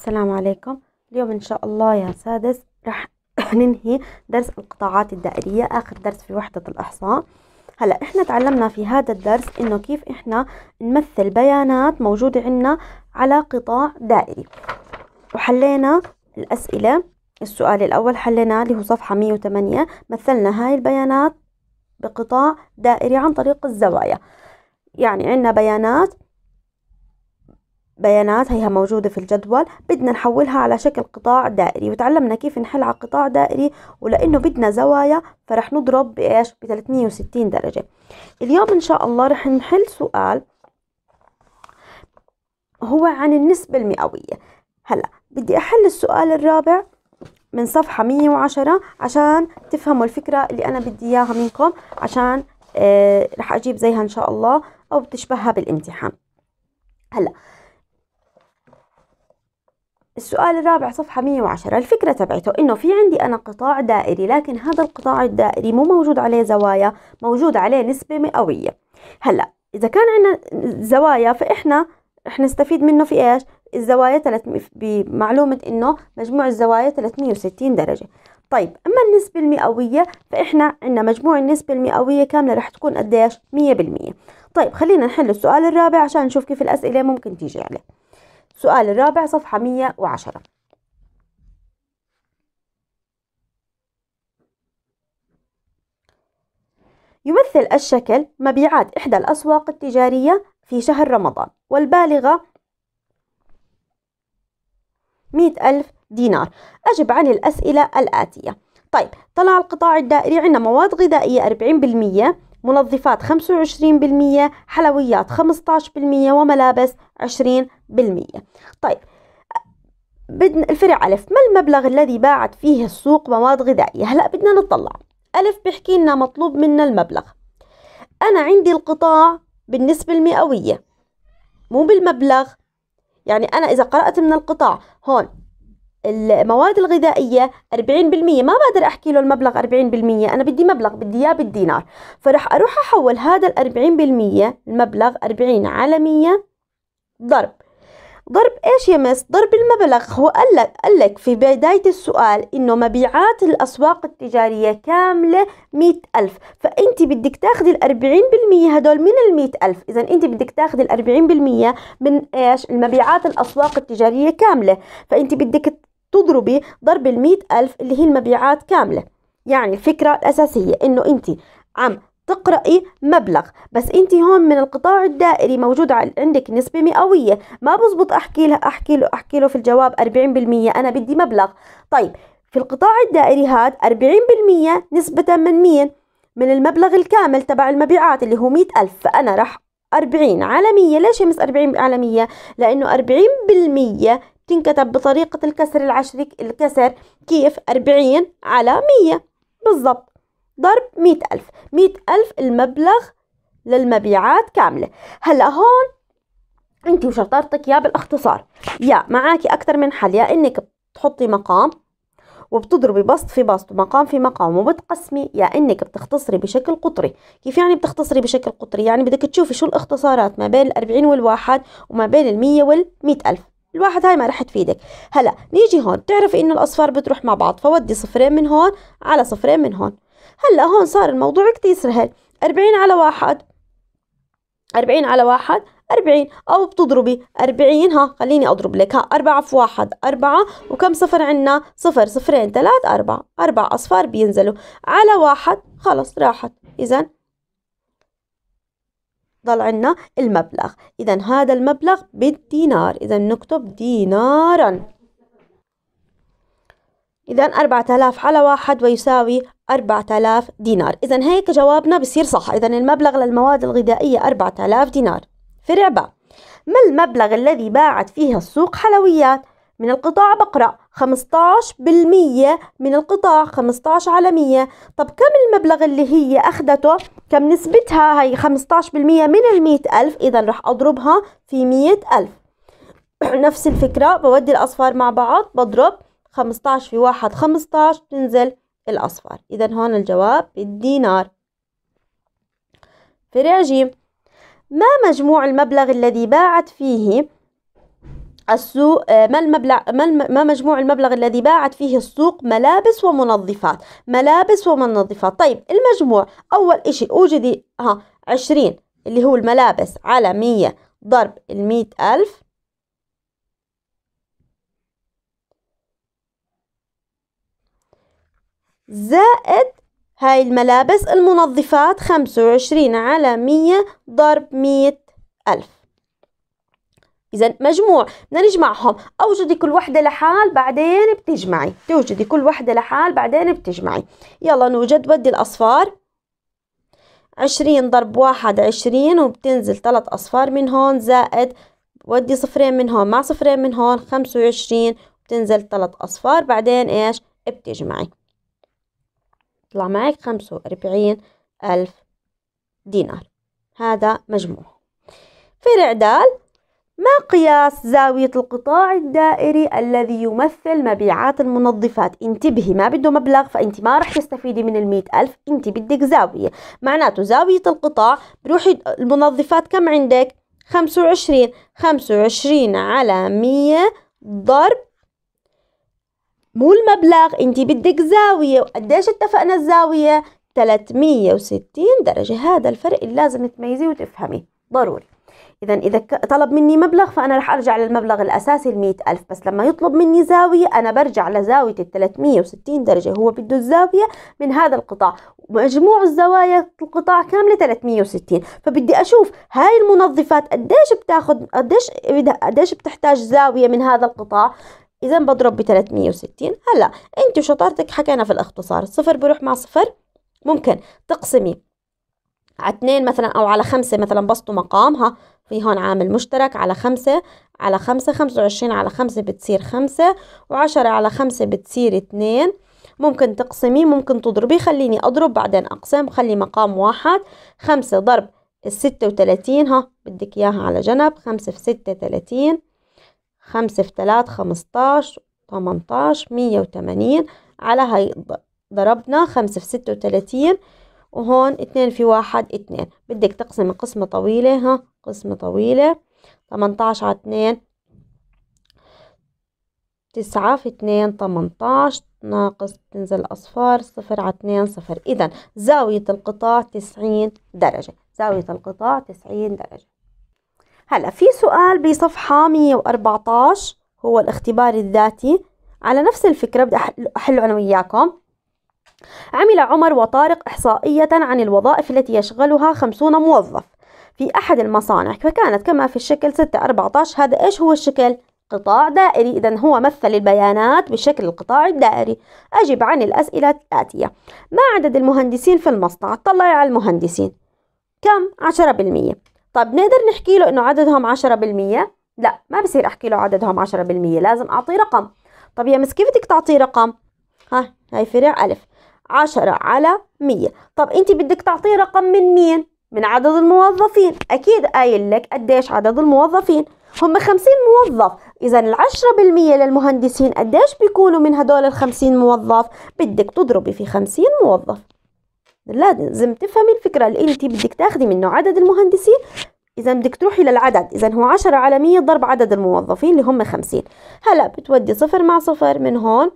السلام عليكم اليوم ان شاء الله يا سادس راح ننهي درس القطاعات الدائرية اخر درس في وحدة الاحصاء هلا احنا تعلمنا في هذا الدرس انه كيف احنا نمثل بيانات موجودة عنا على قطاع دائري وحلينا الاسئلة السؤال الاول حليناه اللي هو صفحة 108 مثلنا هاي البيانات بقطاع دائري عن طريق الزوايا يعني عنا بيانات بيانات هيها موجودة في الجدول بدنا نحولها على شكل قطاع دائري وتعلمنا كيف نحل على قطاع دائري ولأنه بدنا زوايا فرح نضرب بإيش ب 360 درجة اليوم إن شاء الله رح نحل سؤال هو عن النسبة المئوية هلأ بدي أحل السؤال الرابع من صفحة 110 عشان تفهموا الفكرة اللي أنا بدي إياها منكم عشان آه رح أجيب زيها إن شاء الله أو بتشبهها بالامتحان هلأ السؤال الرابع صفحة 110 الفكرة تبعته إنه في عندي أنا قطاع دائري لكن هذا القطاع الدائري مو موجود عليه زوايا موجود عليه نسبة مئوية هلأ إذا كان عندنا زوايا فإحنا رح نستفيد منه في إيش الزوايا ثلاث بمعلومة إنه مجموع الزوايا 360 درجة طيب أما النسبة المئوية فإحنا عندنا مجموع النسبة المئوية كاملة رح تكون قديش 100% طيب خلينا نحل السؤال الرابع عشان نشوف كيف الأسئلة ممكن تيجي عليه السؤال الرابع صفحة 110 يمثل الشكل مبيعات إحدى الأسواق التجارية في شهر رمضان والبالغة 100 ألف دينار أجب عن الأسئلة الآتية طيب طلع القطاع الدائري عندنا مواد غذائية 40% منظفات 25% حلويات 15% وملابس 20% طيب بدنا الفرع ألف ما المبلغ الذي باعت فيه السوق مواد غذائية هلأ بدنا نطلع ألف بيحكي لنا مطلوب منا المبلغ أنا عندي القطاع بالنسبة المئوية مو بالمبلغ يعني أنا إذا قرأت من القطاع هون المواد الغذائية 40% ما بقدر أحكي له المبلغ 40% أنا بدي مبلغ بدي إياه بالدينار فرح أروح أحول هذا ال 40% المبلغ 40 على 100 ضرب ضرب ايش يا مس؟ ضرب المبلغ هو قال لك قال لك في بداية السؤال انه مبيعات الاسواق التجارية كاملة مئة ألف فانت بدك تاخذي الأربعين بالمية هدول من المئة ألف اذا انت بدك تاخذي الأربعين بالمية من ايش؟ المبيعات الاسواق التجارية كاملة فانت بدك تضربي ضرب ال ألف اللي هي المبيعات كاملة يعني الفكرة الأساسية إنه أنت عم تقرأي مبلغ بس انت هون من القطاع الدائري موجود عندك نسبة مئوية ما بزبط احكي له احكي له احكي له في الجواب 40% انا بدي مبلغ طيب في القطاع الدائري هاد 40% نسبة من مين؟ من المبلغ الكامل تبع المبيعات اللي هو 100 ألف فأنا راح 40 على 100 ليش يمس 40 على 100 لأنه 40% تنكتب بطريقة الكسر العشري الكسر كيف أربعين على مية بالضبط ضرب مية ألف مية ألف المبلغ للمبيعات كاملة هلأ هون أنت وشطارتك يا بالاختصار يا معاكي أكثر من حل يا إنك بتحطي مقام وبتضربي بسط في بسط ومقام في مقام وبتقسمي يا انك بتختصري بشكل قطري كيف يعني بتختصري بشكل قطري يعني بدك تشوفي شو الاختصارات ما بين الأربعين والواحد وما بين المية والمئة ألف الواحد هاي ما رح تفيدك هلا نيجي هون بتعرف انه الاصفار بتروح مع بعض فودي صفرين من هون على صفرين من هون هلا هون صار الموضوع كتير سهل 40 على واحد 40 على واحد 40 او بتضربي 40 ها خليني اضرب لك ها 4 في 1 4 وكم صفر عندنا صفر صفرين ثلاث 4 اربع اصفار بينزلوا على واحد خلص راحت اذا ضل عنا المبلغ إذا هذا المبلغ بالدينار إذا نكتب دينارا إذا 4000 على واحد ويساوي 4000 دينار إذا هيك جوابنا بصير صح إذا المبلغ للمواد الغذائية 4000 دينار فرع باء ما المبلغ الذي باعت فيه السوق حلويات من القطاع بقرأ 15% من القطاع 15 على 100 طب كم المبلغ اللي هي أخذته كم نسبتها هي 15% من المئة ألف إذا رح أضربها في مئة ألف نفس الفكرة بودي الأصفار مع بعض بضرب 15 في واحد 15 تنزل الأصفار إذا هون الجواب بالدينار فرع جيم ما مجموع المبلغ الذي باعت فيه السوق آه، ما المبلغ ما مجموع المبلغ الذي باعت فيه السوق ملابس ومنظفات ملابس ومنظفات طيب المجموع أول إشي أوجدي ها عشرين اللي هو الملابس على مية ضرب المية ألف زائد هاي الملابس المنظفات خمسة وعشرين على مية ضرب مية ألف إذا مجموع بدنا نجمعهم أوجدي كل وحدة لحال بعدين بتجمعي توجدي كل وحدة لحال بعدين بتجمعي يلا نوجد بدي الأصفار عشرين ضرب واحد عشرين وبتنزل ثلاث أصفار من هون زائد ودي صفرين من هون مع صفرين من هون خمسة وعشرين بتنزل ثلاث أصفار بعدين إيش بتجمعي طلع معك خمسة وأربعين ألف دينار هذا مجموع فرع دال ما قياس زاوية القطاع الدائري الذي يمثل مبيعات المنظفات انتبهي ما بده مبلغ فانت ما رح تستفيدي من المئة ألف انت بدك زاوية معناته زاوية القطاع بروحي المنظفات كم عندك خمسة وعشرين خمسة وعشرين على مية ضرب مو المبلغ انت بدك زاوية وقديش اتفقنا الزاوية 360 درجة هذا الفرق اللي لازم تميزيه وتفهميه ضروري إذا إذا طلب مني مبلغ فأنا رح أرجع للمبلغ الأساسي المية ألف بس لما يطلب مني زاوية أنا برجع لزاوية التلتمية وستين درجة هو بده الزاوية من هذا القطاع ومجموع الزوايا القطاع كاملة 360 فبدي أشوف هاي المنظفات قديش بتاخذ قديش قديش بتحتاج زاوية من هذا القطاع إذا بضرب ب 360 هلا أنت وشطارتك حكينا في الاختصار الصفر بروح مع صفر ممكن تقسمي على اثنين مثلا أو على خمسة مثلا بسطوا مقام ها في هون عامل مشترك على خمسة على خمسة خمسة وعشرين على خمسة بتصير خمسة وعشرة على خمسة بتصير اتنين ممكن تقسمي ممكن تضربي خليني أضرب بعدين أقسم خلي مقام واحد خمسة ضرب الستة وتلاتين ها بدك إياها على جنب خمسة في ستة تلاتين خمسة في تلات خمستاش تمنتاش مية وتمانين على هاي ضربنا خمسة في ستة وتلاتين وهون اتنين في واحد اتنين بدك تقسم قسمة طويلة ها قسمة طويلة تمنتاش على اتنين تسعة في اتنين تمنتاش ناقص تنزل أصفار صفر على اتنين صفر إذا زاوية القطاع تسعين درجة زاوية القطاع تسعين درجة هلا في سؤال بصفحة مية وأربعتاش هو الاختبار الذاتي على نفس الفكرة بدي أحله أنا وياكم عمل عمر وطارق إحصائية عن الوظائف التي يشغلها خمسون موظف في أحد المصانع فكانت كما في الشكل 6-14 هذا إيش هو الشكل؟ قطاع دائري إذا هو مثل البيانات بشكل القطاع الدائري أجب عن الأسئلة الآتية ما عدد المهندسين في المصنع؟ طلع على المهندسين كم؟ 10% طب نقدر نحكي له إنه عددهم 10% لا ما بصير أحكي له عددهم 10% لازم أعطيه رقم طب يا مس كيف بدك تعطيه رقم؟ ها فرع ألف عشرة على مية طب أنت بدك تعطيه رقم من مين؟ من عدد الموظفين أكيد قايل لك قديش عدد الموظفين هم خمسين موظف إذا العشرة بالمية للمهندسين قديش بيكونوا من هدول الخمسين موظف بدك تضربي في خمسين موظف لازم تفهمي الفكرة اللي أنت بدك تاخدي منه عدد المهندسين إذا بدك تروحي للعدد إذا هو عشرة على مية ضرب عدد الموظفين اللي هم خمسين هلا بتودي صفر مع صفر من هون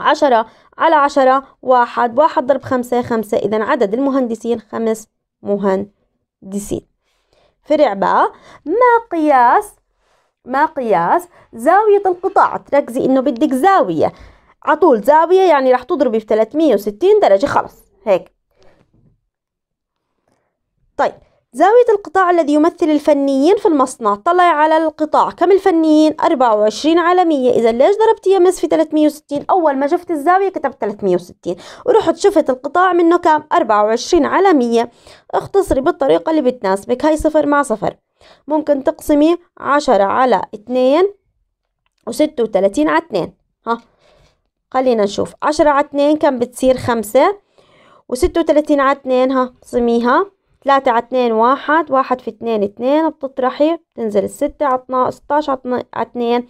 عشرة على عشرة واحد واحد ضرب خمسة خمسة إذا عدد المهندسين خمس مهندسين فرع باء ما قياس ما قياس زاوية القطاع تركزي إنه بدك زاوية عطول زاوية يعني راح تضربي في 360 درجة خلص هيك طيب زاوية القطاع الذي يمثل الفنيين في المصنع طلع على القطاع كم الفنيين 24 على 100 إذا ليش ضربت يمس في 360 أول ما شفت الزاوية كتبت 360 ورحت شفت القطاع منه كم 24 على 100 اختصري بالطريقة اللي بتناسبك هاي صفر مع صفر ممكن تقسمي 10 على 2 و36 على 2 ها خلينا نشوف 10 على 2 كم بتصير 5 و36 على 2 ها قسميها تلاتة على اتنين واحد واحد في اتنين اتنين بتطرحي بتنزل الستة على ستاش على اتنين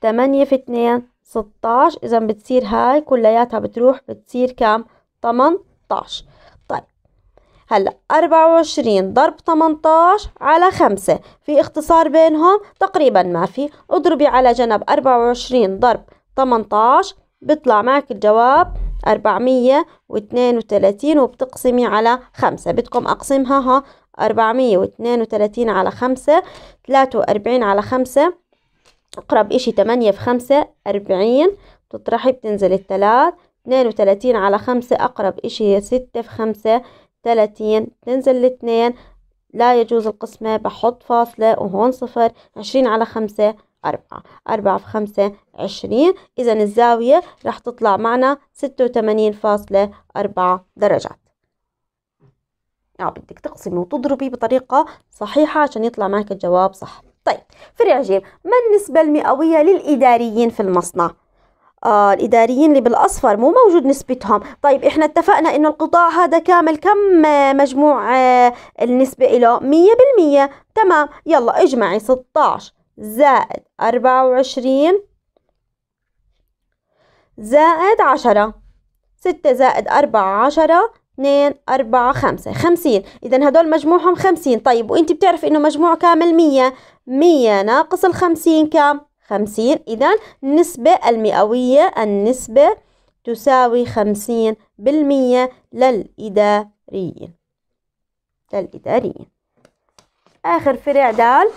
تمانية في اتنين ستاش اذا بتصير هاي كلياتها بتروح بتصير كام تمنتاش طيب هلا أربعة وعشرين ضرب تمنتاش على خمسة في اختصار بينهم تقريبا ما في اضربي على جنب أربعة وعشرين ضرب تمنتاش بيطلع معك الجواب 432 وبتقسمي على خمسة بدكم أقسمها ها 432 على خمسة 43 على خمسة أقرب إشي 8 في خمسة 40 بتطرحي بتنزل التلات 32 على خمسة أقرب إشي 6 في خمسة 30 تنزل الاثنين لا يجوز القسمة بحط فاصلة وهون صفر 20 على خمسة أربعة أربعة في خمسة عشرين إذا الزاوية رح تطلع معنا ستة وثمانين فاصلة أربعة درجات يعني بدك تقسمي وتضربي بطريقة صحيحة عشان يطلع معك الجواب صح طيب فرع جيم ما النسبة المئوية للإداريين في المصنع؟ آه الإداريين اللي بالأصفر مو موجود نسبتهم طيب إحنا اتفقنا إنه القطاع هذا كامل كم آه، مجموع آه النسبة إله؟ مية بالمية تمام يلا اجمعي 16 زائد أربعة وعشرين زائد عشرة ستة زائد أربعة عشرة اثنين أربعة خمسة خمسين إذا هدول مجموعهم خمسين طيب وإنت بتعرف إنه مجموع كامل مية مية ناقص الخمسين كام خمسين إذا النسبة المئوية النسبة تساوي خمسين بالمية للإداريين للإداريين آخر فرع دال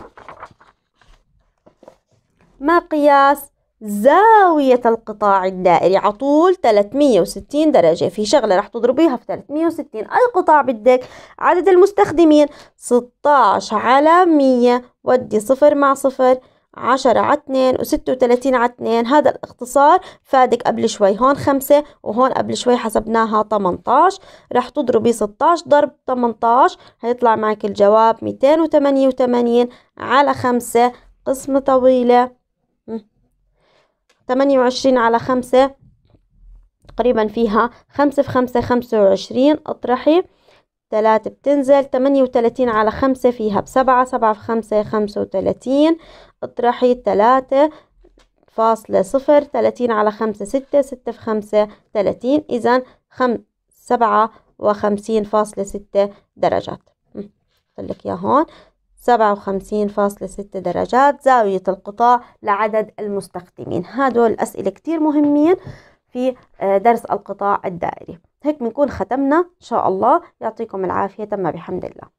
مقياس زاوية القطاع الدائري على طول 360 درجة في شغلة رح تضربيها في 360 أي قطاع بدك عدد المستخدمين 16 على 100 ودي 0 مع 0 10 على 2 و36 على 2 هذا الاختصار فادك قبل شوي هون 5 وهون قبل شوي حسبناها 18 رح تضربي 16 ضرب 18 هيطلع معك الجواب 288 على 5 قسمة طويلة تمانية وعشرين على خمسة تقريبا فيها خمسة في خمسة خمسة وعشرين اطرحي تلاتة بتنزل تمانية وتلاتين على خمسة فيها بسبعة سبعة في خمسة خمسة وتلاتين اطرحي تلاتة فاصلة صفر تلاتين على خمسة ستة ستة في خمسة تلاتين إذا خم سبعة وخمسين فاصلة ستة درجات خليك يا هون 57.6 درجات زاوية القطاع لعدد المستخدمين هدول الأسئلة كتير مهمين في آه، درس القطاع الدائري هيك بنكون ختمنا إن شاء الله يعطيكم العافية تم بحمد الله